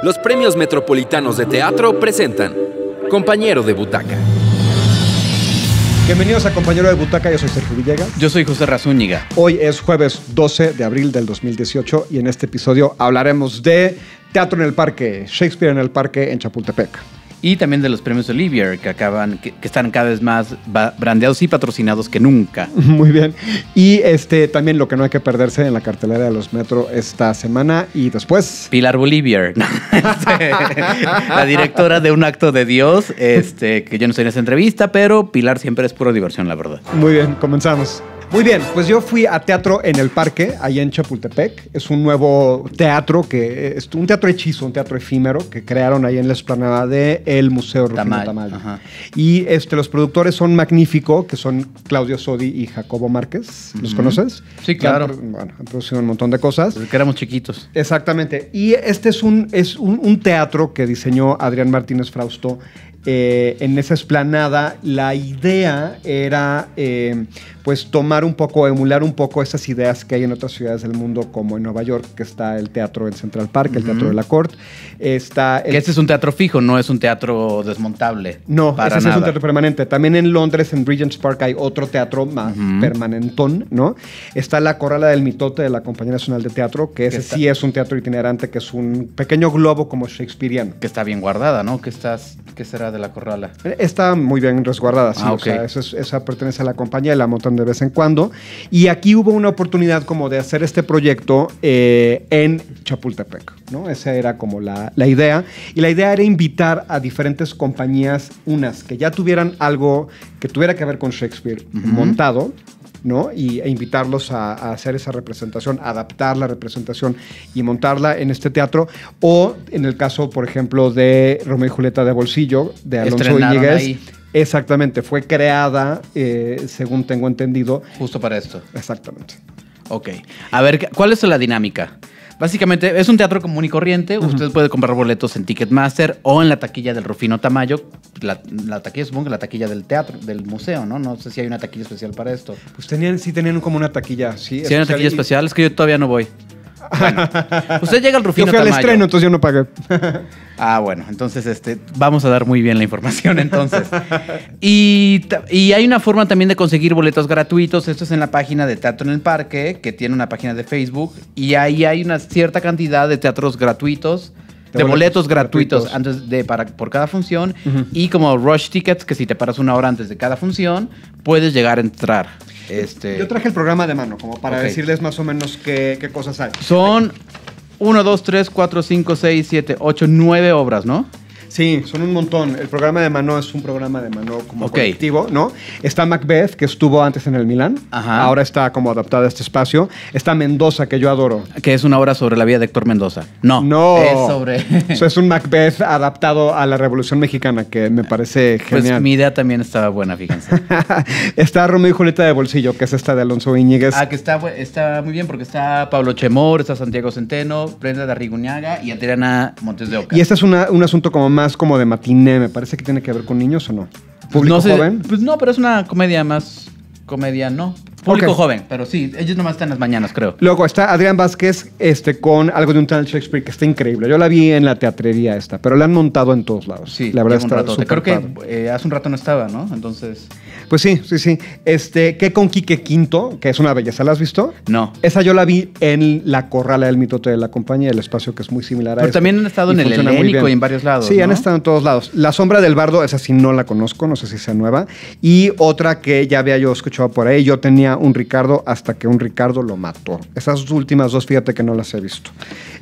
Los Premios Metropolitanos de Teatro presentan Compañero de Butaca. Bienvenidos a Compañero de Butaca, yo soy Sergio Villegas. Yo soy José Razúñiga. Hoy es jueves 12 de abril del 2018 y en este episodio hablaremos de Teatro en el Parque, Shakespeare en el Parque en Chapultepec y también de los premios Olivier, que acaban, que, están cada vez más brandeados y patrocinados que nunca. Muy bien. Y este también lo que no hay que perderse en la cartelera de los Metro esta semana y después. Pilar Bolivier, este, la directora de Un Acto de Dios, este, que yo no estoy en esa entrevista, pero Pilar siempre es pura diversión, la verdad. Muy bien, comenzamos. Muy bien, pues yo fui a teatro en el parque, allá en Chapultepec. Es un nuevo teatro que eh, es un teatro hechizo, un teatro efímero que crearon ahí en la esplanada de el Museo Rufino Tamayo. Y este, los productores son magníficos, que son Claudio Sodi y Jacobo Márquez. ¿Los conoces? Sí, claro. bueno, han producido un montón de cosas. Porque éramos chiquitos. Exactamente. Y este es un, es un, un teatro que diseñó Adrián Martínez Frausto eh, en esa esplanada, la idea era eh, pues tomar un poco, emular un poco esas ideas que hay en otras ciudades del mundo, como en Nueva York, que está el teatro en Central Park, el teatro de la Corte. Está este es un teatro fijo, no es un teatro desmontable. No, es un teatro permanente. También en Londres, en Regent's Park, hay otro teatro más permanentón, ¿no? Está la Corrala del Mitote de la Compañía Nacional de Teatro, que ese sí es un teatro itinerante, que es un pequeño globo como Shakespearean. Que está bien guardada, ¿no? Que, que será la corrala. Está muy bien resguardada, sí. Ah, eso esa pertenece a la compañía y la montan de vez en cuando. Y aquí hubo una oportunidad como de hacer este proyecto eh, en Chapultepec, ¿no? Esa era como la, idea. Y la idea era invitar a diferentes compañías, unas que ya tuvieran algo que tuviera que ver con Shakespeare montado ¿no? Y, e invitarlos a, hacer esa representación, adaptar la representación y montarla en este teatro. O en el caso, por ejemplo, de Romeo y Julieta de Bolsillo, de Alonso Iñiguez. Exactamente, fue creada, eh, según tengo entendido. Justo para esto. Exactamente. Ok. A ver, ¿cuál es la dinámica? Básicamente es un teatro común y corriente. Usted puede comprar boletos en Ticketmaster o en la taquilla del Rufino Tamayo. La, taquilla, supongo que la taquilla del teatro, del museo, ¿no? No sé si hay una taquilla especial para esto. Pues tenían, sí tenían como una taquilla, sí. Sí, hay una taquilla especial, es que yo todavía no voy usted llega al Rufino Yo fui al estreno, entonces yo no pagué. Ah, bueno, entonces este, vamos a dar muy bien la información entonces. y, y, hay una forma también de conseguir boletos gratuitos. Esto es en la página de Teatro en el Parque, que tiene una página de Facebook. Y ahí hay una cierta cantidad de teatros gratuitos. De, boletos, gratuitos, antes de para, por cada función y como rush tickets que si te paras una hora antes de cada función puedes llegar a entrar. Este... Yo traje el programa de mano, como para decirles más o menos qué, qué cosas hay. Son 1, 2, 3, 4, 5, 6, 7, 8, 9 obras, ¿no? Sí, son un montón. El programa de Manó es un programa de Manó como colectivo, ¿no? Está Macbeth, que estuvo antes en el Milán. Ahora está como adaptada a este espacio. Está Mendoza, que yo adoro. Que es una obra sobre la vida de Héctor Mendoza. No. No. Es sobre. es un Macbeth adaptado a la Revolución Mexicana, que me parece pues genial. Pues mi idea también estaba buena, fíjense. está Romeo y Julieta de Bolsillo, que es esta de Alonso Iñiguez. Ah, que está, está muy bien, porque está Pablo Chemor, está Santiago Centeno, Brenda Arriguñaga y Adriana Montes de Oca. Y este es un asunto como más como de matiné, me parece que tiene que ver con niños o no. Pues ¿Público joven? Pues no, pero es una comedia más comedia, ¿no? Público joven, pero sí, ellos nomás están en las mañanas, creo. Luego está Adrián Vázquez este, con algo de un tal Shakespeare que está increíble. Yo la vi en la teatrería esta, pero la han montado en todos lados. Sí, la verdad está un rato. Creo que eh, hace un rato no estaba, ¿no? Entonces. Pues sí, sí, sí. Este, ¿qué con Quique Quinto? Que es una belleza, ¿la has visto? No. Esa yo la vi en la corrala del mitote de la compañía, el espacio que es muy similar a Pero este, también han estado en el Helénico y en varios lados. Sí, han estado en todos lados. La sombra del bardo, esa sí no la conozco, no sé si sea nueva. Y otra que ya había yo escuchado por ahí, yo tenía un Ricardo hasta que un Ricardo lo mató. Esas últimas dos, fíjate que no las he visto.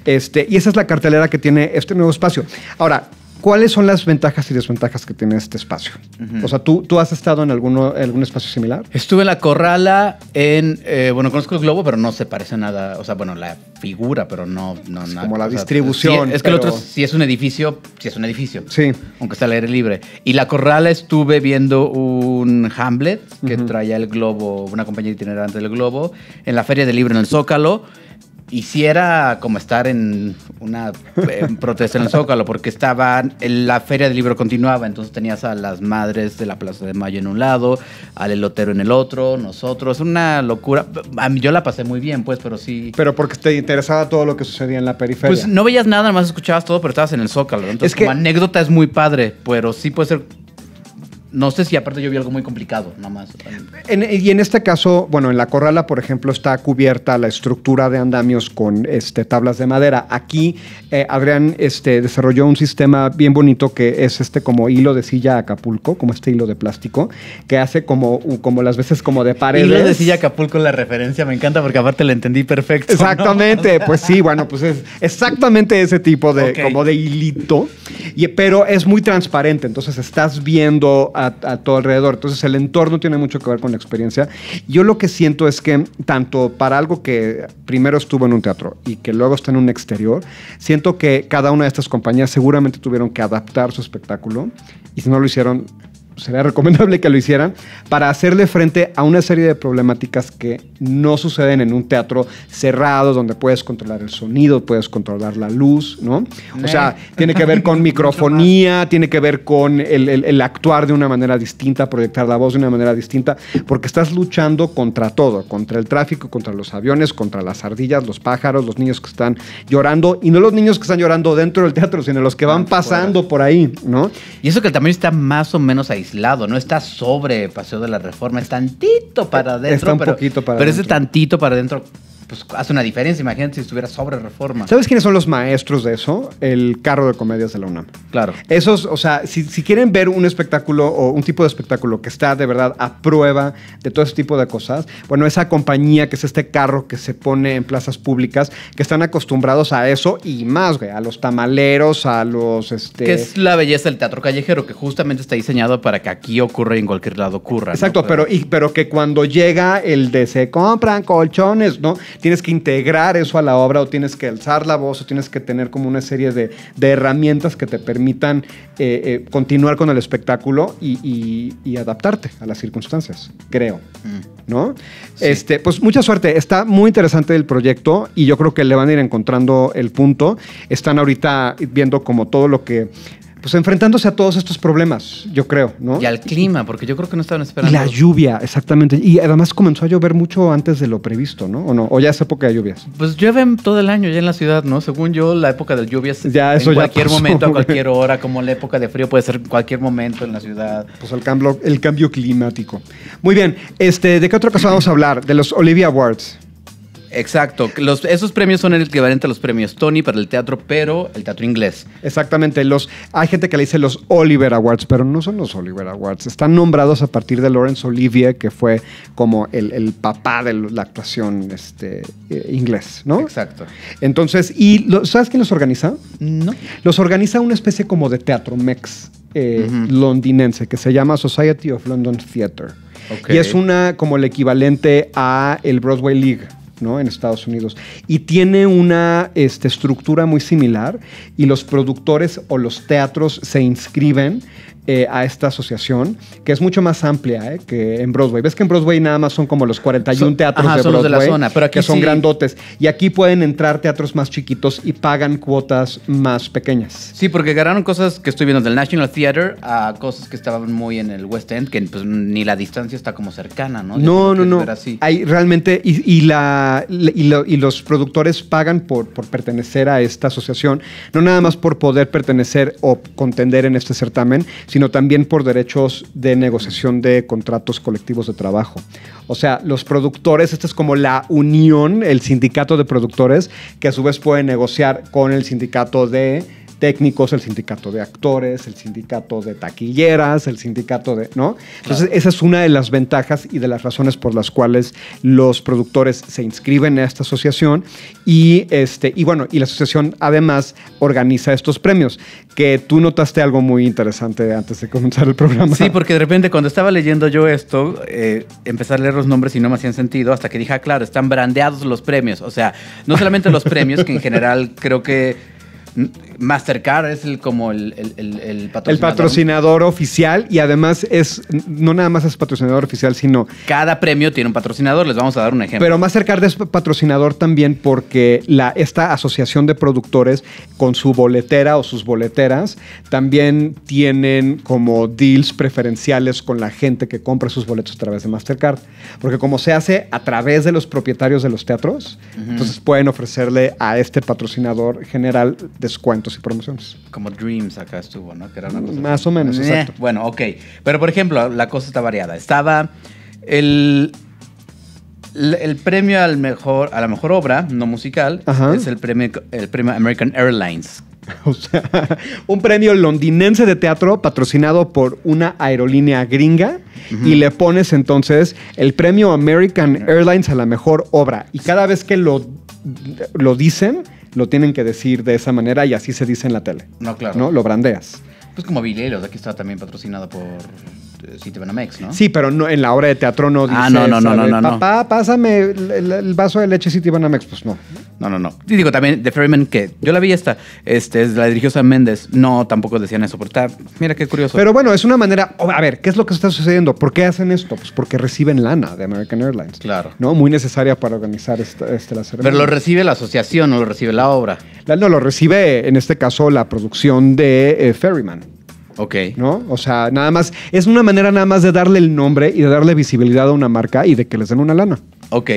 Este, y esa es la cartelera que tiene este nuevo espacio. Ahora, ¿Cuáles son las ventajas y desventajas que tiene este espacio? O sea, ¿tú, ¿tú has estado en, algún espacio similar? Estuve en la Corrala, en. Eh, bueno, conozco el globo, pero no se parece a nada. O sea, bueno, la figura, pero no, nada. Como la distribución. es que el otro, si es un edificio, si es un edificio. Sí. Aunque está al aire libre. Y la Corrala estuve viendo un Hamlet que traía el globo, una compañía itinerante del globo, en la Feria del Libro en el Zócalo hiciera como estar en una protesta en el Zócalo, porque estaban, la feria del libro continuaba, entonces tenías a las madres de la Plaza de Mayo en un lado, al elotero en el otro, nosotros, una locura. yo la pasé muy bien, pues, pero sí. Pero porque te interesaba todo lo que sucedía en la periferia. Pues no veías nada, más escuchabas todo, pero estabas en el Zócalo. Entonces, es que... como anécdota es muy padre, pero sí puede ser no sé si aparte yo vi algo muy complicado, nada más. y en este caso, bueno, en la corrala, por ejemplo, está cubierta la estructura de andamios con este, tablas de madera. Aquí eh, Adrián este, desarrolló un sistema bien bonito que es este como hilo de silla Acapulco, como este hilo de plástico, que hace como, como las veces como de paredes. Hilo de silla Acapulco, la referencia me encanta porque aparte la entendí perfecto. Exactamente, pues sí, bueno, pues es exactamente ese tipo de, como de hilito, y, pero es muy transparente, entonces estás viendo... Ah, a, todo alrededor. Entonces el entorno tiene mucho que ver con la experiencia. Yo lo que siento es que tanto para algo que primero estuvo en un teatro y que luego está en un exterior, siento que cada una de estas compañías seguramente tuvieron que adaptar su espectáculo y si no lo hicieron sería recomendable que lo hicieran, para hacerle frente a una serie de problemáticas que no suceden en un teatro cerrado, donde puedes controlar el sonido, puedes controlar la luz, ¿no? O sea, eh. tiene que ver con microfonía, tiene que ver con el, actuar de una manera distinta, proyectar la voz de una manera distinta, porque estás luchando contra todo, contra el tráfico, contra los aviones, contra las ardillas, los pájaros, los niños que están llorando, y no los niños que están llorando dentro del teatro, sino los que van pasando por ahí, ¿no? Y eso que también está más o menos ahí aislado, no está sobre Paseo de la Reforma, es tantito para adentro. pero, poquito para ese tantito para adentro pues hace una diferencia. Imagínate si estuviera sobre reforma. ¿Sabes quiénes son los maestros de eso? El carro de comedias de la UNAM. Claro. Esos, o sea, si, quieren ver un espectáculo o un tipo de espectáculo que está de verdad a prueba de todo ese tipo de cosas, bueno, esa compañía que es este carro que se pone en plazas públicas, que están acostumbrados a eso y más, güey, a los tamaleros, a los. Este... Que es la belleza del teatro callejero, que justamente está diseñado para que aquí ocurra y en cualquier lado ocurra. Exacto, pero, pero que cuando llega el de se compran colchones, ¿no? tienes que integrar eso a la obra o tienes que alzar la voz o tienes que tener como una serie de, herramientas que te permitan eh, eh, continuar con el espectáculo y, adaptarte a las circunstancias, creo. Mm. ¿No? Este, pues mucha suerte. Está muy interesante el proyecto y yo creo que le van a ir encontrando el punto. Están ahorita viendo como todo lo que pues enfrentándose a todos estos problemas, yo creo, ¿no? Y al clima, porque yo creo que no estaban esperando. Y la lluvia, exactamente. Y además comenzó a llover mucho antes de lo previsto, ¿no? ¿O no? ¿O ya es época de lluvias? Pues llueve todo el año ya en la ciudad, ¿no? Según yo, la época de lluvias ya, en cualquier momento, a cualquier hora, como la época de frío puede ser en cualquier momento en la ciudad. Pues el cambio, el cambio climático. Muy bien, este, ¿de qué otra cosa vamos a hablar? De los Olivia Awards. Exacto. esos premios son el equivalente a los premios Tony para el teatro, pero el teatro inglés. Exactamente. Los, hay gente que le dice los Oliver Awards, pero no son los Oliver Awards. Están nombrados a partir de Laurence Olivier, que fue como el, papá de la actuación este, eh, inglés, ¿no? Exacto. Entonces, ¿y sabes quién los organiza? No. Los organiza una especie como de teatro mex. Eh, londinense que se llama Society of London Theatre. Y es una como el equivalente a el Broadway League en Estados Unidos. Y tiene una este, estructura muy similar y los productores o los teatros se inscriben eh, a esta asociación, que es mucho más amplia eh, que en Broadway. Ves que en Broadway nada más son como los 41 teatros ajá, de son Broadway, los de la zona, pero aquí que son grandotes. Y aquí pueden entrar teatros más chiquitos y pagan cuotas más pequeñas. Sí, porque ganaron cosas que estoy viendo del National Theater a cosas que estaban muy en el West End, que pues, ni la distancia está como cercana, ¿no? no, no, no. Así. Hay realmente, y, la, los productores pagan por, por pertenecer a esta asociación, no nada más por poder pertenecer o contender en este certamen, sino también por derechos de negociación de contratos colectivos de trabajo. O sea, los productores, esta es como la unión, el sindicato de productores, que a su vez puede negociar con el sindicato de técnicos, el sindicato de actores, el sindicato de taquilleras, el sindicato de, ¿no? Entonces, esa es una de las ventajas y de las razones por las cuales los productores se inscriben a esta asociación y este y bueno, y la asociación además organiza estos premios, que tú notaste algo muy interesante antes de comenzar el programa. Sí, porque de repente cuando estaba leyendo yo esto, empezar eh, empecé a leer los nombres y no me hacían sentido hasta que dije, ah, claro, están brandeados los premios, o sea, no solamente los premios que en general creo que Mastercard es el, como el, patrocinador. El patrocinador oficial y además es, no nada más es patrocinador oficial, sino... Cada premio tiene un patrocinador, les vamos a dar un ejemplo. Pero Mastercard es patrocinador también porque esta asociación de productores con su boletera o sus boleteras también tienen como deals preferenciales con la gente que compra sus boletos a través de Mastercard. Porque como se hace a través de los propietarios de los teatros, entonces pueden ofrecerle a este patrocinador general descuentos y promociones. Como Dreams acá estuvo, ¿no? Más o menos, eh, exacto. Bueno, ok. Pero por ejemplo, la cosa está variada. Estaba el, el premio al mejor, a la mejor obra no musical es el premio, el premio American Airlines. un premio londinense de teatro patrocinado por una aerolínea gringa y le pones entonces el premio American Airlines a la mejor obra. Y cada vez que lo, lo dicen, lo tienen que decir de esa manera y así se dice en la tele. No, claro. ¿No? Lo brandeas. Pues como de aquí está también patrocinado por ¿no? Sí, pero no, en la obra de teatro no ah, dice. Ah, no, no, no, no, no, Papá, pásame el, vaso de leche Citibanamex. Pues no. No, no, no. Y digo también ¿de Ferryman, que yo la vi esta, este, la dirigió Méndez. No, tampoco decían eso, Porque está, mira qué curioso. Pero bueno, es una manera. A ver, ¿qué es lo que está sucediendo? ¿Por qué hacen esto? Pues porque reciben lana de American Airlines. Claro. ¿No? Muy necesaria para organizar este, la ceremonia. Pero lo recibe la asociación, o lo recibe la obra. no, lo recibe en este caso la producción de eh, Ferryman. Ok. ¿No? O sea, nada más, es una manera nada más de darle el nombre y de darle visibilidad a una marca y de que les den una lana. Ok,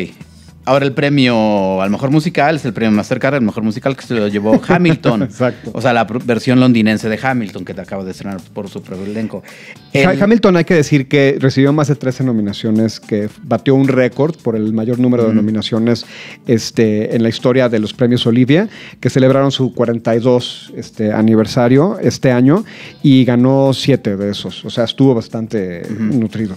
Ahora el premio, al mejor musical, es el premio Mastercard, al mejor musical que se lo llevó Hamilton. Exacto. O sea, la versión londinense de Hamilton que te acabo de estrenar por su propio elenco. Hamilton, hay que decir que recibió más de 13 nominaciones, que batió un récord por el mayor número de nominaciones este, en la historia de los premios Olivia, que celebraron su 42 este, aniversario este año y ganó 7 de esos. O sea, estuvo bastante nutrido.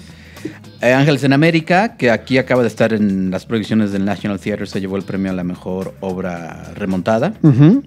Eh, Ángeles en América, que aquí acaba de estar en las proyecciones del National Theater, se llevó el premio a la mejor obra remontada.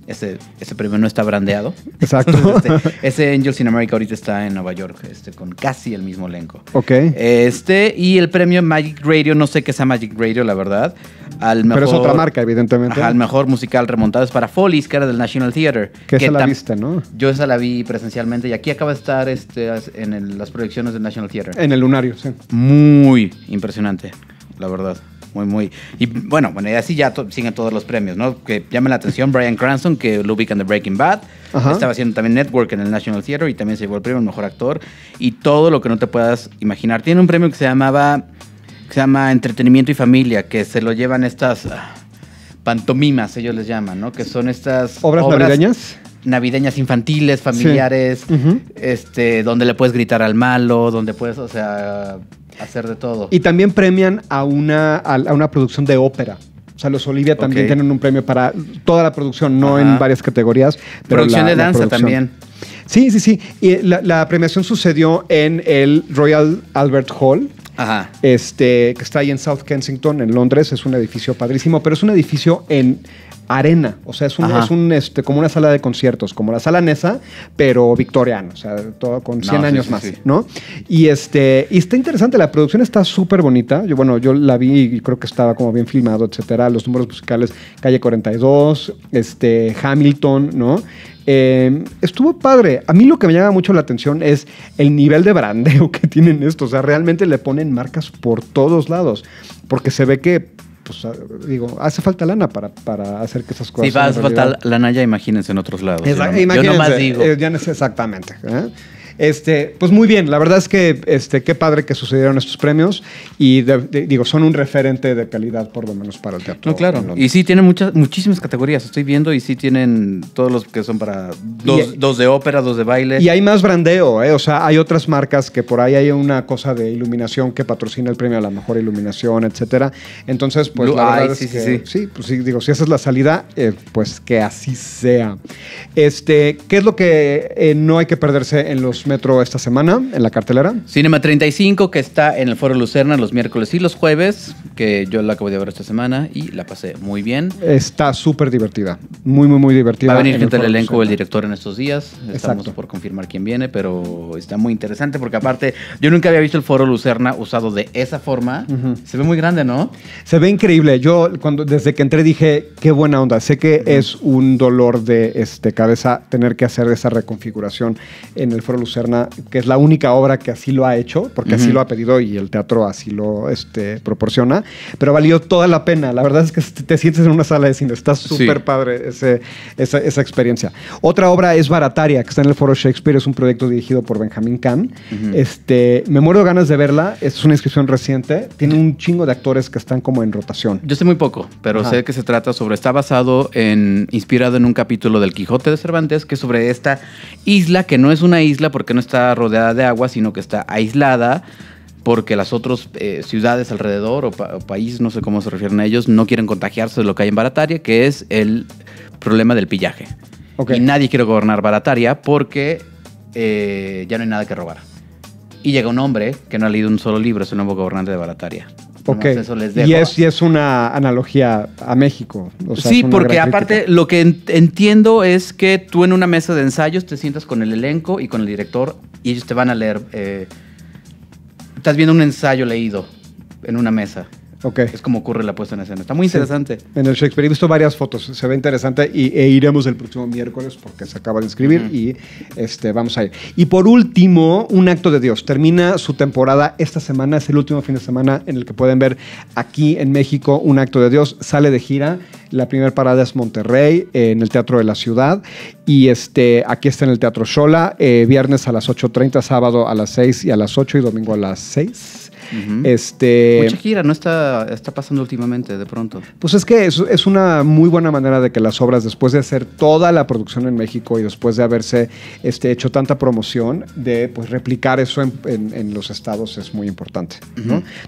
ese, premio no está brandeado. Exacto. Este, ese Angels in America ahorita está en Nueva York, este, con casi el mismo elenco. Ok. Este, y el premio Magic Radio, no sé qué sea Magic Radio, la verdad. Al Pero es otra marca, evidentemente. al mejor musical remontado es para Follies, que era del National Theater. Que, esa la viste, ¿no? Yo esa la vi presencialmente y aquí acaba de estar este, en las proyecciones del National Theater. En el Lunario, sí. Muy muy impresionante, la verdad. Muy, muy. Y bueno, bueno, y así ya siguen todos los premios, ¿no? Que llamen la atención Brian Cranston, que lo ubican The Breaking Bad. Estaba haciendo también Network en el National Theater y también se llevó el premio al mejor actor. Y todo lo que no te puedas imaginar. Tiene un premio que se llamaba. se llama Entretenimiento y Familia, que se lo llevan estas. Ah, pantomimas, ellos les llaman, ¿no? Que son estas. ¿Obras, navideñas? navideñas infantiles, familiares, este, donde le puedes gritar al malo, donde puedes, o sea, Hacer de todo. Y también premian a una, una producción de ópera. O sea, los Olivia también tienen un premio para toda la producción, no en varias categorías. producción de danza también. Sí, sí, sí. Y la, premiación sucedió en el Royal Albert Hall. Ajá. Este, que está ahí en South Kensington, en Londres. Es un edificio padrísimo, pero es un edificio en arena. O sea, es, un, este, como una sala de conciertos, como la sala Nesa, pero victoriana, o sea, todo con 100 años más, ¿no? Y, este, está interesante, la producción está súper bonita. Yo, bueno, yo la vi y creo que estaba como bien filmado, etcétera. Los números musicales, Calle 42, este, Hamilton, ¿no? Eh, estuvo padre. A mí lo que me llama mucho la atención es el nivel de brandeo que tienen esto, O sea, realmente le ponen marcas por todos lados. Porque se ve que pues ah, digo, hace falta lana para, para hacer que esas cosas. Si vas a faltar lana, ya imagínense en otros lados. Yo no más digo. Eh, exactamente. ¿eh? Este, pues muy bien, la verdad es que este, qué padre que sucedieron estos premios y digo, son un referente de calidad por lo menos para el teatro. No, claro. Y sí tienen muchas, muchísimas categorías, estoy viendo y sí tienen todos los que son para dos, de ópera, dos de baile. Y hay más brandeo, ¿eh? o sea, hay otras marcas que por ahí hay una cosa de iluminación que patrocina el premio a la mejor iluminación, etcétera. Entonces, pues sí, sí, sí. sí, pues digo, si esa es la salida, eh, pues que así sea. Este, ¿qué es lo que eh, no hay que perderse en los Metro esta semana en la cartelera? Cinema 35, que está en el Foro Lucerna los miércoles y los jueves, que yo la acabo de ver esta semana y la pasé muy bien. Está súper divertida, muy, muy, muy divertida. Va a venir gente el elenco, el director en estos días. Estamos por confirmar quién viene, pero está muy interesante porque aparte yo nunca había visto el Foro Lucerna usado de esa forma. Se ve muy grande, ¿no? Se ve increíble. Yo cuando desde que entré dije, qué buena onda. Sé que es un dolor de este, cabeza tener que hacer esa reconfiguración en el Foro Lucerna que es la única obra que así lo ha hecho, porque así lo ha pedido y el teatro así lo este, proporciona, pero valió toda la pena. La verdad es que te sientes en una sala de cine, está súper padre ese, esa, experiencia. Otra obra es Barataria, que está en el Foro Shakespeare, es un proyecto dirigido por Benjamín Kahn. este, me muero ganas de verla, es una inscripción reciente, tiene un chingo de actores que están como en rotación. Yo sé muy poco, pero sé que se trata sobre, está basado en, inspirado en un capítulo del Quijote de Cervantes, que es sobre esta isla que no es una isla porque que no está rodeada de agua, sino que está aislada porque las otras eh, ciudades alrededor o, país, no sé cómo se refieren a ellos, no quieren contagiarse de lo que hay en Barataria, que es el problema del pillaje. Y nadie quiere gobernar Barataria porque eh, ya no hay nada que robar. Y llega un hombre que no ha leído un solo libro, es un nuevo gobernante de Barataria. Ok. Y, es, una analogía a México. sí, porque aparte lo que entiendo es que tú en una mesa de ensayos te sientas con el elenco y con el director y ellos te van a leer. Eh, estás viendo un ensayo leído en una mesa. Es como ocurre la puesta en escena. Está muy interesante. En el Shakespeare he visto varias fotos. Se ve interesante y, e iremos el próximo miércoles porque se acaba de inscribir y este, vamos a ir. Y por último, Un Acto de Dios. Termina su temporada esta semana. Es el último fin de semana en el que pueden ver aquí en México Un Acto de Dios. Sale de gira. La primera parada es Monterrey, en el Teatro de la Ciudad. Y este, aquí está en el Teatro Sola, eh, viernes a las 8.30, sábado a las 6 y a las 8 y domingo a las 6. Este, Mucha gira, ¿no? Está, está pasando últimamente, de pronto. Pues es que es, una muy buena manera de que las obras, después de hacer toda la producción en México y después de haberse este, hecho tanta promoción, de pues, replicar eso en, los estados es muy importante,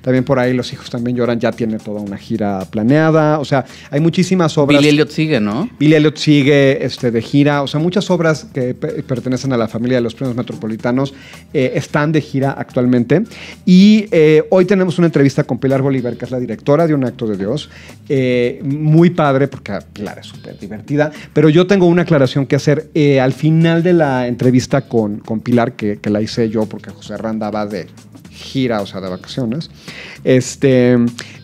También por ahí Los Hijos También Lloran ya tiene toda una gira planeada, o sea, hay muchísimas obras. Billy Elliot sigue, ¿no? Billy Elliot sigue este, de gira, o sea, muchas obras que pertenecen a la familia de los premios metropolitanos eh, están de gira actualmente y... Eh, eh, hoy tenemos una entrevista con Pilar Bolívar, que es la directora de Un Acto de Dios. Eh, muy padre, porque Pilar es súper divertida. Pero yo tengo una aclaración que hacer eh, al final de la entrevista con, con Pilar, que, que, la hice yo porque José Randa va de gira, o sea, de vacaciones. Este,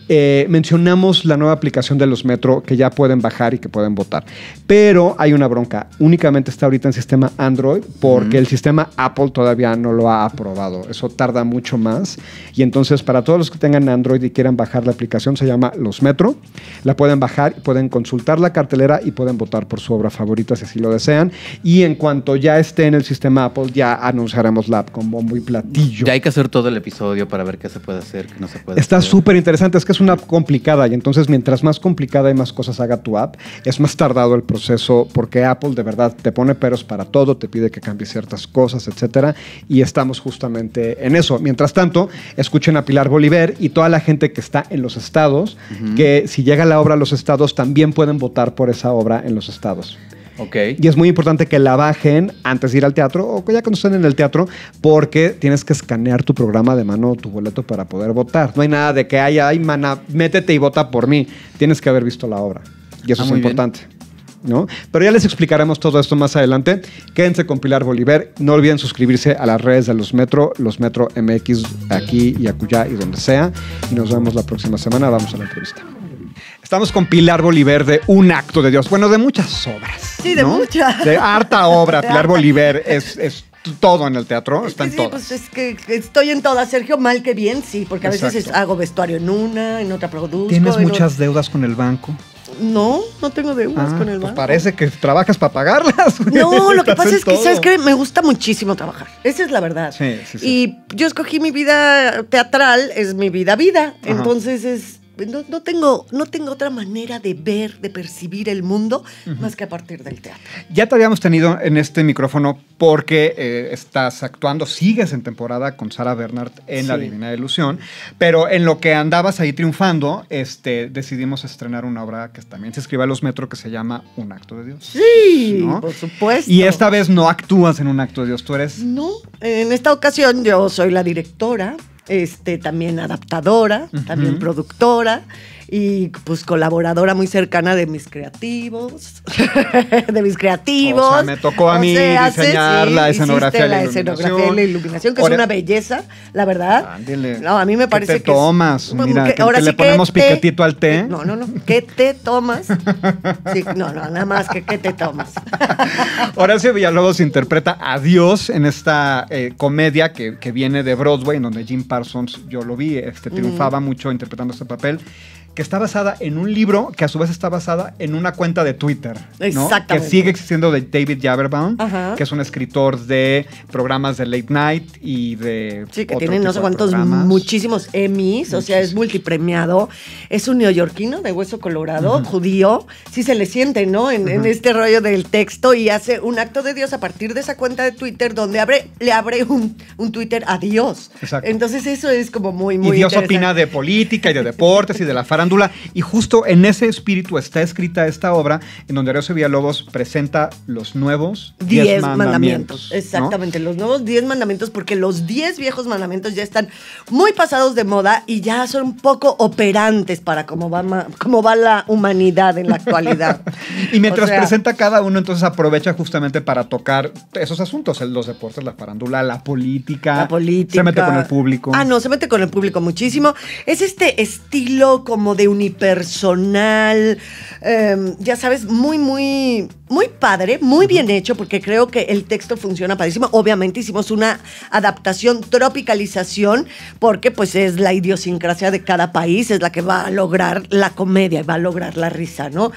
eh, mencionamos la nueva aplicación de los Metro que ya pueden bajar y que pueden votar. Pero hay una bronca. Únicamente está ahorita en sistema Android porque el sistema Apple todavía no lo ha aprobado. Eso tarda mucho más. Y entonces, para todos los que tengan Android y quieran bajar la aplicación, se llama Los Metro. La pueden bajar, pueden consultar la cartelera y pueden votar por su obra favorita si así lo desean. Y en cuanto ya esté en el sistema Apple, ya anunciaremos la app con bombo y platillo. Ya hay que hacer todo el episodio para ver qué se puede hacer, qué no se puede Está súper interesante. Es que es una app complicada y entonces mientras más complicada y más cosas haga tu app, es más tardado el proceso porque Apple de verdad te pone peros para todo, te pide que cambies ciertas cosas, etcétera, y estamos justamente en eso. Mientras tanto, escuchen a Pilar Bolívar y toda la gente que está en los estados, que si llega la obra a los estados también pueden votar por esa obra en los estados. Y es muy importante que la bajen antes de ir al teatro o ya cuando estén en el teatro, porque tienes que escanear tu programa de mano, o tu boleto para poder votar. No hay nada de que haya, ay, mana, métete y vota por mí. Tienes que haber visto la obra. Y eso ah, es muy importante. ¿No? Pero ya les explicaremos todo esto más adelante. Quédense con Pilar Bolívar. No olviden suscribirse a las redes de los Metro, los Metro MX aquí y acullá y donde sea. Y nos vemos la próxima semana. Vamos a la entrevista. Estamos con Pilar Bolívar de Un Acto de Dios. Bueno, de muchas obras. Sí, de muchas. De harta obra. Pilar Bolívar es, todo en el teatro, está en sí, Pues es que estoy en todas, Sergio, mal que bien, sí, porque a veces hago vestuario en una, en otra producción. ¿Tienes muchas deudas con el banco? No, no tengo deudas ah, con el pues banco. Pues parece que trabajas para pagarlas. No, lo que pasa es que, ¿sabes qué? Me gusta muchísimo trabajar. Esa es la verdad. Sí, sí, sí. Y yo escogí mi vida teatral, es mi vida vida. Entonces es no, tengo, no tengo otra manera de ver, de percibir el mundo más que a partir del teatro. Ya te habíamos tenido en este micrófono porque eh, estás actuando, sigues en temporada con Sara Bernard en La Divina Ilusión, pero en lo que andabas ahí triunfando, este, decidimos estrenar una obra que también se escribe a los metros que se llama Un acto de Dios. Sí, por supuesto. Y esta vez no actúas en Un acto de Dios, tú eres... No, en esta ocasión yo soy la directora este, también adaptadora, también productora y pues colaboradora muy cercana de mis creativos, de mis creativos. me tocó a mí diseñar la escenografía, la, y la iluminación, que es una belleza, la verdad. no, a mí me parece ¿qué te tomas, le ponemos piquetito al té. no, no, no, ¿qué te tomas? no, no, nada más que qué te tomas. Horacio Villalobos interpreta a Dios en esta eh, comedia que, viene de Broadway, en donde Jim Parsons, yo lo vi, este, triunfaba mm. mucho interpretando este papel que está basada en un libro que a su vez está basada en una cuenta de Twitter. ¿no? Que sigue existiendo de David Jaberbaum, que es un escritor de programas de late night y de. Sí, que tiene no sé cuántos, muchísimos Emmys, o sea, es multipremiado. Es un neoyorquino de hueso colorado, judío. Sí se le siente, ¿no? En, este rollo del texto y hace un acto de Dios a partir de esa cuenta de Twitter donde abre, le abre un, Twitter a Dios. Exacto. Entonces, eso es como muy, muy. Y Dios opina de política y de deportes y de la farándula y justo en ese espíritu está escrita esta obra en donde Arioso Villalobos presenta los nuevos 10 mandamientos, Exactamente, los nuevos diez mandamientos porque los diez viejos mandamientos ya están muy pasados de moda y ya son un poco operantes para cómo va, cómo va la humanidad en la actualidad. y mientras presenta cada uno, entonces aprovecha justamente para tocar esos asuntos, los deportes, la farándula, la política. La política. Se mete con el público. Ah, no, se mete con el público muchísimo. Es este estilo como de unipersonal, em, ya sabes, muy, muy, muy padre, muy bien hecho, porque creo que el texto funciona padrísimo. Obviamente hicimos una adaptación, tropicalización, porque pues es la idiosincrasia de cada país, es la que va a lograr la comedia y va a lograr la risa, ¿no?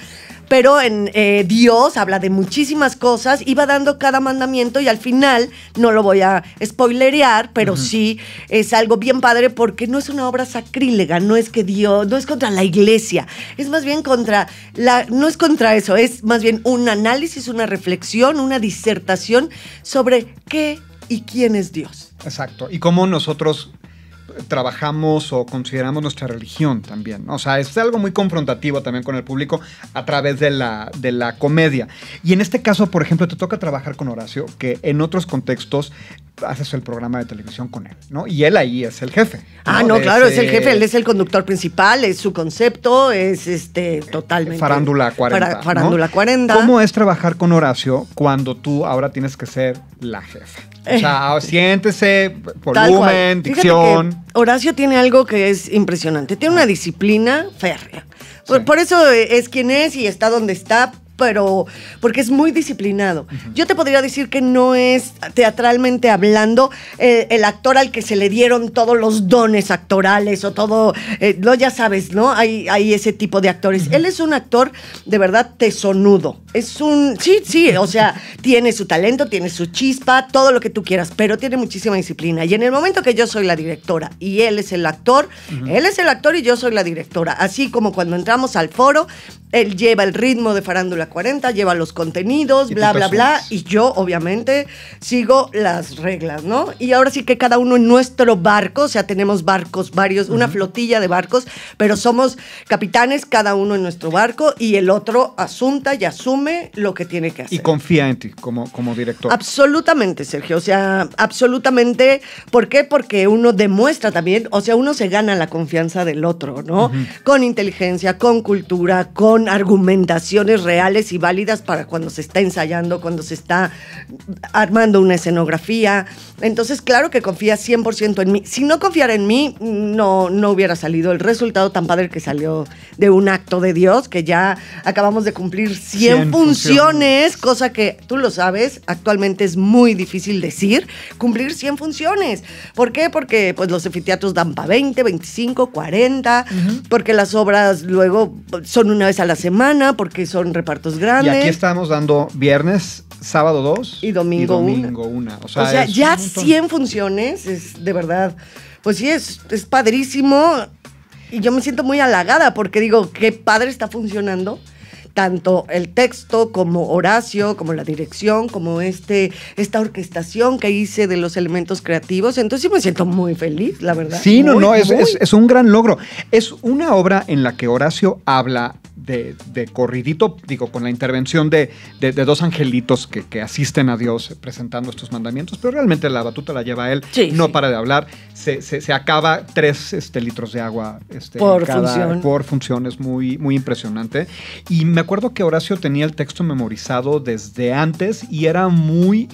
pero en eh, Dios habla de muchísimas cosas iba dando cada mandamiento y al final, no lo voy a spoilerear, pero sí es algo bien padre porque no es una obra sacrílega, no es que Dios, no es contra la iglesia, es más bien contra, la, no es contra eso, es más bien un análisis, una reflexión, una disertación sobre qué y quién es Dios. Exacto, y cómo nosotros trabajamos o consideramos nuestra religión también. O sea, es algo muy confrontativo también con el público a través de la, de la comedia. Y en este caso, por ejemplo, te toca trabajar con Horacio, que en otros contextos haces el programa de televisión con él, ¿no? Y él ahí es el jefe. Ah, no, claro, es el eh, jefe, él es el conductor principal, es su concepto, es este totalmente. Farándula 40. farándula 40. ¿Cómo es trabajar con Horacio cuando tú ahora tienes que ser la jefa? O sea, eh. siéntese, volumen, dicción. Horacio tiene algo que es impresionante. Tiene una disciplina férrea. por, eso eh, es quien es y está donde está pero porque es muy disciplinado. Yo te podría decir que no es teatralmente hablando eh, el actor al que se le dieron todos los dones actorales o todo, eh, lo ya sabes, ¿no? Hay, ese tipo de actores. Él es un actor de verdad tesonudo. Es un. Sí, sí, o sea, tiene su talento, tiene su chispa, todo lo que tú quieras, pero tiene muchísima disciplina. Y en el momento que yo soy la directora y él es el actor, él es el actor y yo soy la directora. Así como cuando entramos al foro, él lleva el ritmo de Farándula 40, lleva los contenidos, bla, bla, bla. Y yo, obviamente, sigo las reglas, ¿no? Y ahora sí que cada uno en nuestro barco, o sea, tenemos barcos varios, una flotilla de barcos, pero somos capitanes, cada uno en nuestro barco, y el otro asunta y asume lo que tiene que hacer. Y confía en ti como, como director. Absolutamente, Sergio. O sea, absolutamente. ¿Por qué? Porque uno demuestra también, o sea, uno se gana la confianza del otro, ¿no? Con inteligencia, con cultura, con argumentaciones reales y válidas para cuando se está ensayando, cuando se está armando una escenografía. Entonces, claro que confía 100% en mí. Si no confiara en mí, no, no hubiera salido el resultado tan padre que salió de un acto de Dios que ya acabamos de cumplir 100 funciones, cosa que tú lo sabes, actualmente es muy difícil decir, cumplir 100 funciones. ¿Por qué? Porque pues, los anfiteatros dan para 20, 25, 40, porque las obras luego son una vez a la semana, porque son repartos grandes. Y aquí estamos dando viernes, sábado 2 y domingo 1. O sea, ya 100 funciones, es de verdad. Pues sí, es, es padrísimo. Y yo me siento muy halagada porque digo, qué padre está funcionando tanto el texto como Horacio, como la dirección, como este, esta orquestación que hice de los elementos creativos. Entonces me siento muy feliz, la verdad. Sí, no, no, es, es, un gran logro. Es una obra en la que Horacio habla de, de corridito, digo, con la intervención de, dos angelitos que, asisten a Dios presentando estos mandamientos, pero realmente la batuta la lleva él, no para de hablar, se, se, acaba tres este, litros de agua este, por, función. es muy, muy impresionante. Y me Recuerdo que Horacio tenía el texto memorizado desde antes y era muy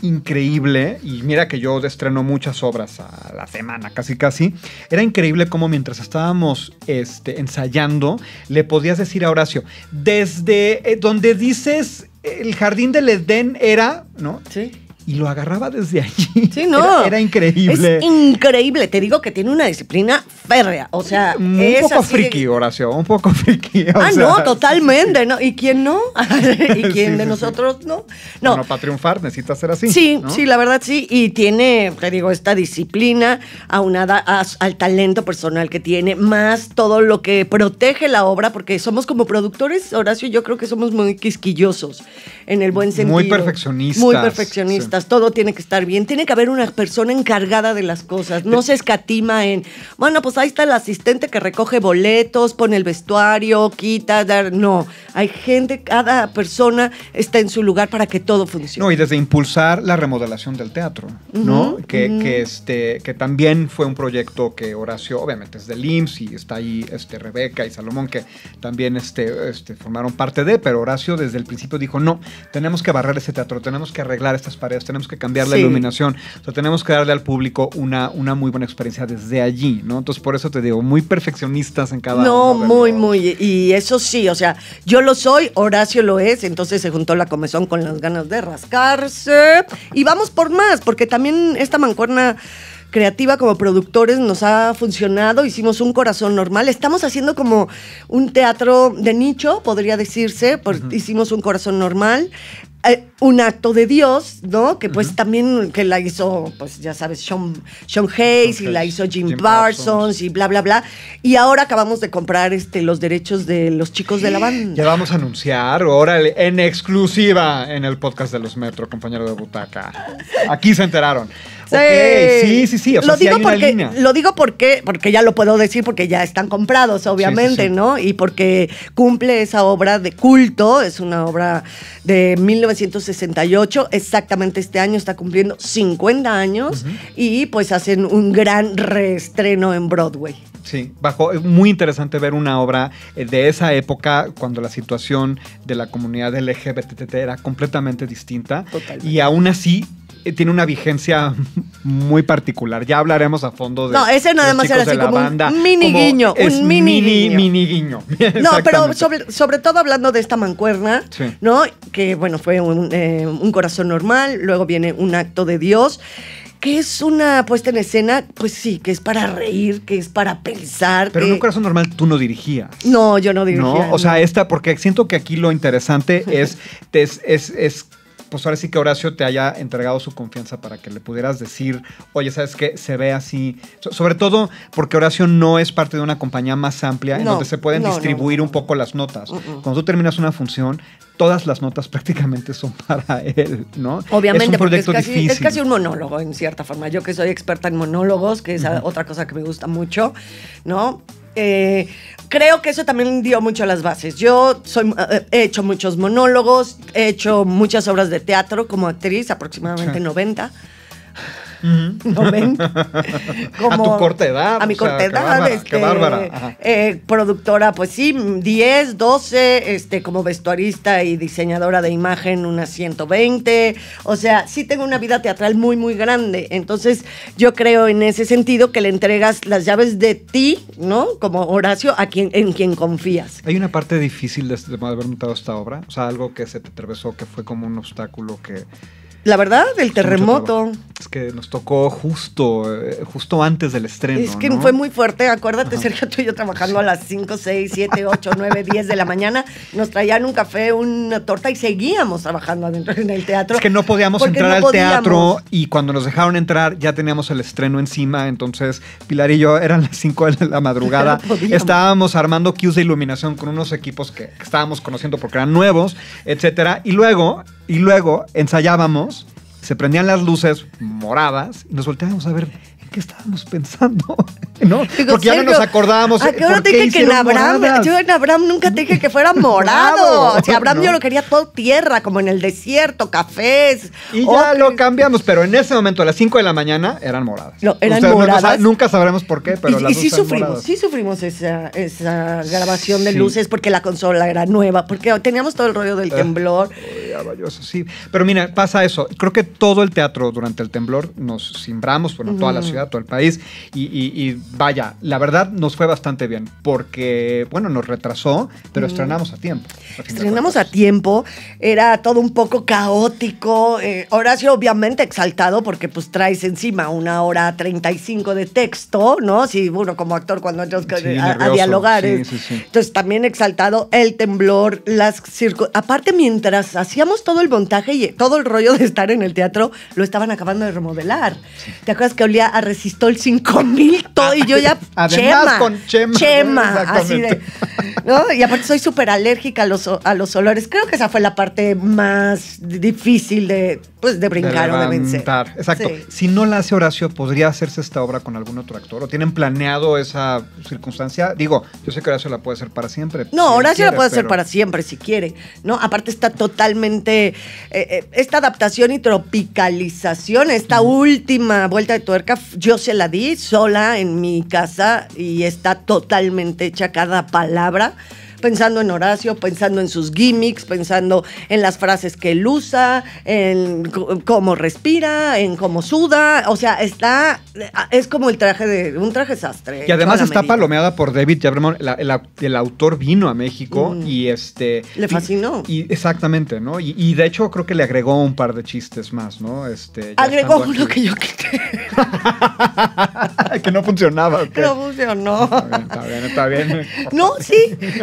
increíble, y mira que yo estreno muchas obras a la semana, casi casi, era increíble como mientras estábamos este, ensayando, le podías decir a Horacio, desde eh, donde dices el jardín del Edén era, ¿no? Sí y lo agarraba desde allí. Sí, no. Era, increíble. Es increíble. Te digo que tiene una disciplina férrea. O sea, un poco friki, Horacio. Un poco friki. ah, no, totalmente. ¿no? ¿Y quién no? ¿Y quién de nosotros no? No. para triunfar necesita ser así. Sí, sí, la verdad sí. Y tiene, te digo, esta disciplina aunada al talento personal que tiene, más todo lo que protege la obra, porque somos como productores, Horacio, yo creo que somos muy quisquillosos en el buen sentido. Muy perfeccionistas. Muy perfeccionistas todo tiene que estar bien, tiene que haber una persona encargada de las cosas, no se escatima en, bueno, pues ahí está el asistente que recoge boletos, pone el vestuario, quita, dar, no, hay gente, cada persona está en su lugar para que todo funcione. No, y desde impulsar la remodelación del teatro, ¿no? que, este, que también fue un proyecto que Horacio, obviamente es del IMSS y está ahí este, Rebeca y Salomón, que también este, este, formaron parte de, pero Horacio desde el principio dijo, no, tenemos que barrer ese teatro, tenemos que arreglar estas paredes tenemos que cambiar la iluminación, o sea, tenemos que darle al público una, una muy buena experiencia desde allí, ¿no? Entonces, por eso te digo, muy perfeccionistas en cada No, muy, muy, y eso sí, o sea, yo lo soy, Horacio lo es, entonces se juntó la comezón con las ganas de rascarse y vamos por más, porque también esta mancuerna creativa como productores nos ha funcionado, hicimos un corazón normal, estamos haciendo como un teatro de nicho, podría decirse, pues, hicimos un corazón normal, eh, un acto de Dios, ¿no? Que pues también que la hizo, pues ya sabes, Sean, Hayes y la hizo Jim, Parsons, y bla, bla, bla. Y ahora acabamos de comprar este, los derechos de los chicos de la banda. Ya vamos a anunciar, ahora en exclusiva en el podcast de los Metro, compañero de Butaca. Aquí se enteraron. Sí, sí, sí. lo, digo porque, porque, ya lo puedo decir, porque ya están comprados, obviamente, ¿no? Y porque cumple esa obra de culto, es una obra de 1968, exactamente este año está cumpliendo 50 años y pues hacen un gran reestreno en Broadway. Sí, bajo, es eh, muy interesante ver una obra eh, de esa época cuando la situación de la comunidad LGBT era completamente distinta Totalmente. y aún así eh, tiene una vigencia muy particular. Ya hablaremos a fondo de. No, ese nada más era así como un mini guiño. Es un mini, mini guiño. no, pero sobre, todo hablando de esta mancuerna, ¿no? Que bueno, fue eh, un, corazón normal, luego viene un acto de Dios que es una puesta en escena, pues sí, que es para reír, que es para pensar. Pero en un corazón normal tú no dirigías. No, yo no dirigía. o sea, esta, porque siento que aquí lo interesante es, es, es pues ahora sí que Horacio te haya entregado su confianza para que le pudieras decir, oye, ¿sabes qué? Se ve así. sobre todo porque Horacio no es parte de una compañía más amplia en donde se pueden distribuir un poco las notas. Mm, mm. Cuando tú terminas una función, todas las notas prácticamente son para él, ¿no? Obviamente, es es casi, un monólogo en cierta forma. Yo que soy experta en monólogos, que es otra cosa que me gusta mucho, ¿no? Eh, creo que eso también dio mucho a las bases. Yo eh, eh, he hecho muchos monólogos, he hecho muchas obras de teatro como actriz, aproximadamente 90. a tu corta edad. A mi corta edad. Este, eh, productora, pues sí, 10, 12, este, como vestuarista y diseñadora de imagen, unas 120. O sea, sí tengo una vida teatral muy, muy grande. Entonces, yo creo en ese sentido que le entregas las llaves de ti, ¿no? Como Horacio, a quien, en quien confías. Hay una parte difícil de, haber notado esta obra, o sea, algo que se te atravesó, que fue como un obstáculo que la verdad, del terremoto. Es que nos tocó justo, eh, justo antes del estreno. Es que fue muy fuerte. Acuérdate, Sergio, tú y yo trabajando a las 5, 6, 7, 8, 9, 10 de la mañana. Nos traían un café, una torta y seguíamos trabajando adentro en el teatro. Es que no podíamos entrar al teatro y cuando nos dejaron entrar ya teníamos el estreno encima. Entonces, Pilar y yo eran las 5 de la madrugada. estábamos armando cues de iluminación con unos equipos que estábamos conociendo porque eran nuevos, etcétera. Y luego y luego ensayábamos, se prendían las luces moradas y nos volteábamos a ver ¿qué estábamos pensando? ¿No? Porque ya no nos acordábamos. ¿A ah, qué hora te dije que en Abraham? Yo en Abraham nunca te dije que fuera morado. Abraham yo lo quería todo tierra, como en el desierto, cafés. Y ya lo cambiamos, pero en ese momento, a las 5 de la mañana, eran moradas. No, eran moradas. nunca sabremos por qué, pero y, sí sufrimos, sí sufrimos esa, grabación de luces porque la consola era nueva, porque teníamos todo el rollo del eh. temblor. Pero mira, pasa eso. Creo que todo el teatro durante el temblor nos cimbramos bueno, toda la ciudad todo el país. Y, vaya, la verdad nos fue bastante bien, porque, bueno, nos retrasó, pero estrenamos a tiempo. estrenamos a tiempo, era todo un poco caótico. Eh, Horacio, obviamente, exaltado, porque pues traes encima una hora 35 de texto, ¿no? sí bueno como actor cuando entras a, dialogar. Eh. Entonces, también exaltado el temblor, las circunstancias Aparte, mientras hacíamos todo el montaje y todo el rollo de estar en el teatro, lo estaban acabando de remodelar. ¿Te acuerdas que olía a el 5000 todo y yo ya Además, chema, con chema, chema así Y aparte soy súper alérgica los, a los olores. Creo que esa fue la parte más difícil de pues de brincar de o de vencer. Exacto. Si no la hace Horacio, ¿podría hacerse esta obra con algún otro actor? ¿O tienen planeado esa circunstancia? Digo, yo sé que Horacio la puede hacer para siempre. No, Horacio la puede hacer para siempre si quiere, ¿no? Aparte está totalmente, eh, eh, esta adaptación y tropicalización, esta última vuelta de tuerca, yo se la di sola en mi casa y está totalmente hecha cada palabra pensando en Horacio, pensando en sus gimmicks, pensando en las frases que él usa, en cómo respira, en cómo suda. O sea, está. Es como el traje de. un traje sastre. Y además está palomeada por David Jabbermon. el autor vino a México mm. y este. Le fascinó. Y, exactamente, ¿no? Y, de hecho creo que le agregó un par de chistes más, ¿no? Este. Agregó uno que yo quité. que no funcionaba. que No funcionó. Está bien, está bien. no, sí.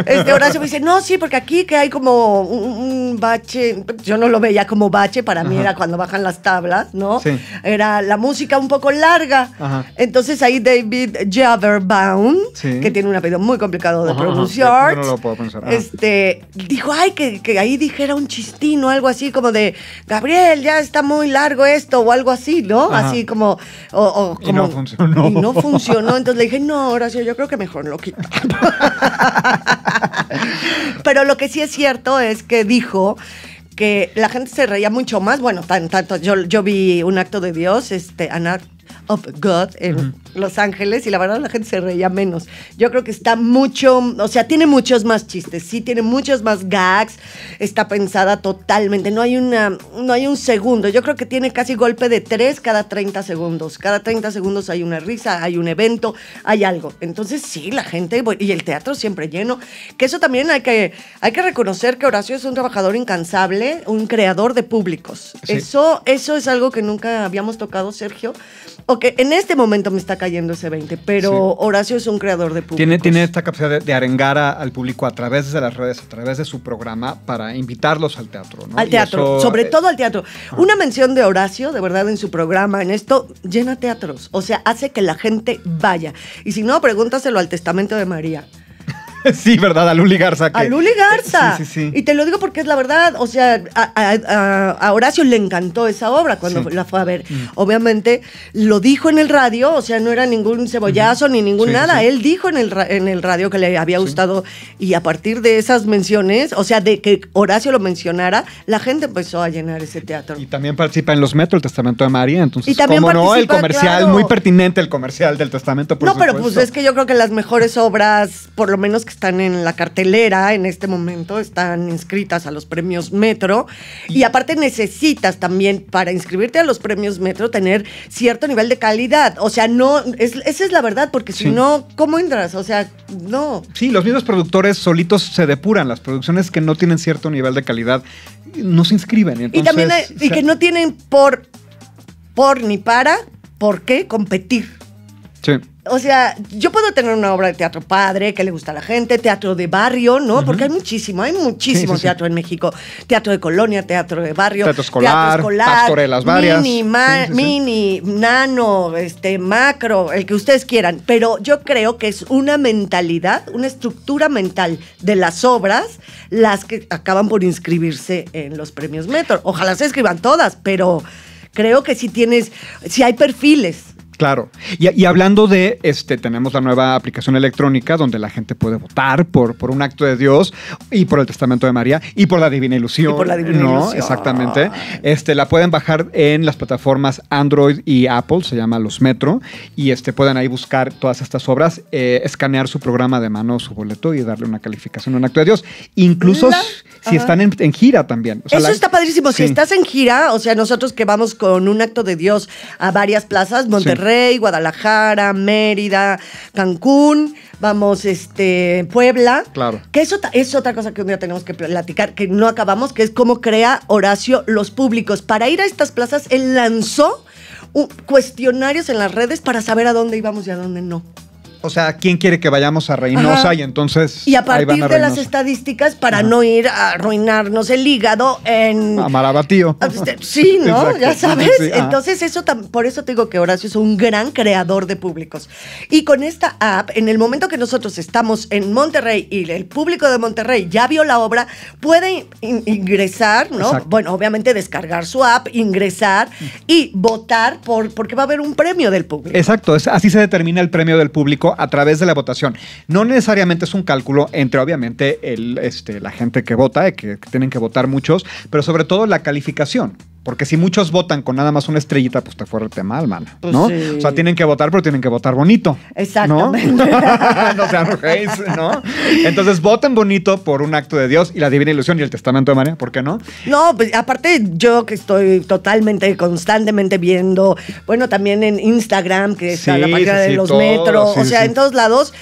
Este, Horacio me dice, no, sí, porque aquí que hay como un, bache, yo no lo veía como bache, para mí era cuando bajan las tablas, ¿no? Era la música un poco larga. Entonces ahí David Javerbaum, que tiene un apellido muy complicado de pronunciar, no lo puedo pensar. Este, dijo, ay, que, ahí dijera un chistino algo así como de, Gabriel, ya está muy largo esto o algo así, ¿no? Así como, Y no funcionó. Y no funcionó, entonces le dije, no, Horacio, yo creo que mejor lo quito. Pero lo que sí es cierto es que dijo que la gente se reía mucho más. Bueno, tanto. Yo, yo vi un acto de Dios, este, Ana of God en Los Ángeles y la verdad la gente se reía menos. Yo creo que está mucho, o sea, tiene muchos más chistes, sí, tiene muchos más gags, está pensada totalmente, no hay, una, no hay un segundo, yo creo que tiene casi golpe de tres cada 30 segundos, cada 30 segundos hay una risa, hay un evento, hay algo. Entonces sí, la gente y el teatro siempre lleno, que eso también hay que, hay que reconocer que Horacio es un trabajador incansable, un creador de públicos. Eso, eso es algo que nunca habíamos tocado, Sergio ok, en este momento me está cayendo ese 20, pero Horacio es un creador de público. Tiene, tiene esta capacidad de, arengar al público a través de las redes, a través de su programa, para invitarlos al teatro. ¿no? Al teatro, sobre eh, todo al teatro. Una mención de Horacio, de verdad, en su programa, en esto, llena teatros. O sea, hace que la gente vaya. Y si no, pregúntaselo al testamento de María. sí, ¿verdad? A Luli Garza. A Luli Garza. Sí, sí, sí. Y te lo digo porque es la verdad. O sea, a, Horacio le encantó esa obra cuando la fue a ver. Mm. Obviamente lo dijo en el radio, o sea, no era ningún cebollazo ni ningún nada. Él dijo en el, en el radio que le había gustado. Y a partir de esas menciones, o sea, de que Horacio lo mencionara, la gente empezó a llenar ese teatro. Y también participa en Los Metros, el Testamento de María. Entonces, y también no? El comercial, muy pertinente el comercial del Testamento, por No, pero pues es que yo creo que las mejores obras, por lo menos que están en la cartelera en este momento están inscritas a los premios Metro y aparte necesitas también para inscribirte a los premios Metro tener cierto nivel de calidad. O sea, no, esa es la verdad, porque si no, ¿cómo entras? O sea, no. Sí, los mismos productores solitos se depuran. Las producciones que no tienen cierto nivel de calidad no se inscriben. y también que no tienen por, por ni para, por qué competir. Sí o sea, yo puedo tener una obra de teatro padre que le gusta a la gente, teatro de barrio, ¿no? Porque hay muchísimo, hay muchísimo teatro en México. Teatro de colonia, teatro de barrio, teatro escolar, teatro pastorelas varias. Mini, mini, nano, este, macro, el que ustedes quieran. Pero yo creo que es una mentalidad, una estructura mental de las obras las que acaban por inscribirse en los premios Metro. Ojalá se escriban todas, pero creo que si tienes, si hay perfiles Claro. Y, hablando de, este, tenemos la nueva aplicación electrónica donde la gente puede votar por, por un acto de Dios y por el testamento de María y por la divina ilusión. Y por la divina no, exactamente. Este, la pueden bajar en las plataformas Android y Apple, se llama Los Metro, y este, pueden ahí buscar todas estas obras, eh, escanear su programa de mano, su boleto y darle una calificación a un acto de Dios. Incluso si están en, gira también. Eso está padrísimo. Si estás en gira, o sea, nosotros que vamos con un acto de Dios a varias plazas, Monterrey, Guadalajara, Mérida, Cancún, vamos, este, Puebla. Claro. Que eso es otra cosa que un día tenemos que platicar, que no acabamos, que es cómo crea Horacio los públicos. Para ir a estas plazas, él lanzó cuestionarios en las redes para saber a dónde íbamos y a dónde no o sea, ¿quién quiere que vayamos a Reynosa? Y entonces. Y a partir de las estadísticas para no ir a arruinarnos el hígado en. A Marabatío. Ah, este, sí, ¿no? Ya sabes. entonces, eso por eso te digo que Horacio es un gran creador de públicos. Y con esta app, en el momento que nosotros estamos en Monterrey y el público de Monterrey ya vio la obra, puede ingresar, ¿no? Bueno, obviamente descargar su app, ingresar y votar por porque va a haber un premio del público. Exacto, así se determina el premio del público a través de la votación. No necesariamente es un cálculo entre, obviamente, el, este, la gente que vota, eh, que tienen que votar muchos, pero sobre todo la calificación. Porque si muchos votan con nada más una estrellita, pues te fuerte mal, mano. ¿No? Pues o sea, tienen que votar, pero tienen que votar bonito. Exactamente. No, sean ¿no? Entonces voten bonito por un acto de Dios y la divina ilusión y el testamento de María, ¿por qué no? No, pues aparte yo que estoy totalmente, constantemente viendo, bueno, también en Instagram, que está la página de los metros, o sea, en todos lados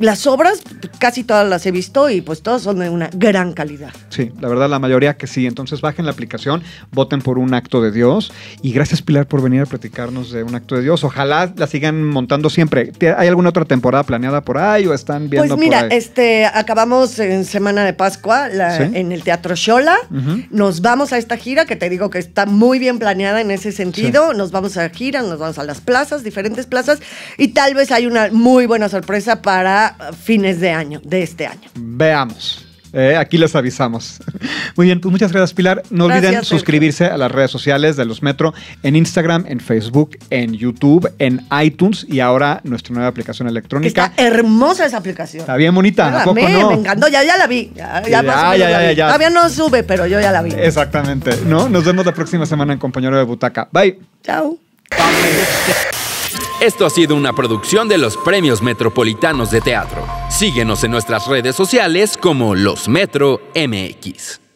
las obras casi todas las he visto y pues todas son de una gran calidad. Sí, la verdad la mayoría que sí. Entonces bajen la aplicación, voten por un acto de Dios y gracias Pilar por venir a platicarnos de un acto de Dios. Ojalá la sigan montando siempre. ¿Hay alguna otra temporada planeada por ahí o están viendo? Pues mira, este acabamos en semana de Pascua en el Teatro Xola. Nos vamos a esta gira que te digo que está muy bien planeada en ese sentido. Nos vamos a gira, nos vamos a las plazas, diferentes plazas y tal vez hay una muy buena sorpresa para fines de año, de este año. Veamos. Eh, aquí les avisamos. Muy bien, pues muchas gracias Pilar. No olviden suscribirse a las redes sociales de Los Metro en Instagram, en Facebook, en YouTube, en iTunes y ahora nuestra nueva aplicación electrónica. Está hermosa esa aplicación. Está bien bonita, me, encantó, ya, ya la ah, vi. Ya, Todavía no sube, pero yo ya la vi. Exactamente, ¿no? Nos vemos la próxima semana en Compañero de Butaca. Bye. Chao. Esto ha sido una producción de los Premios Metropolitanos de Teatro. Síguenos en nuestras redes sociales como Los Metro MX.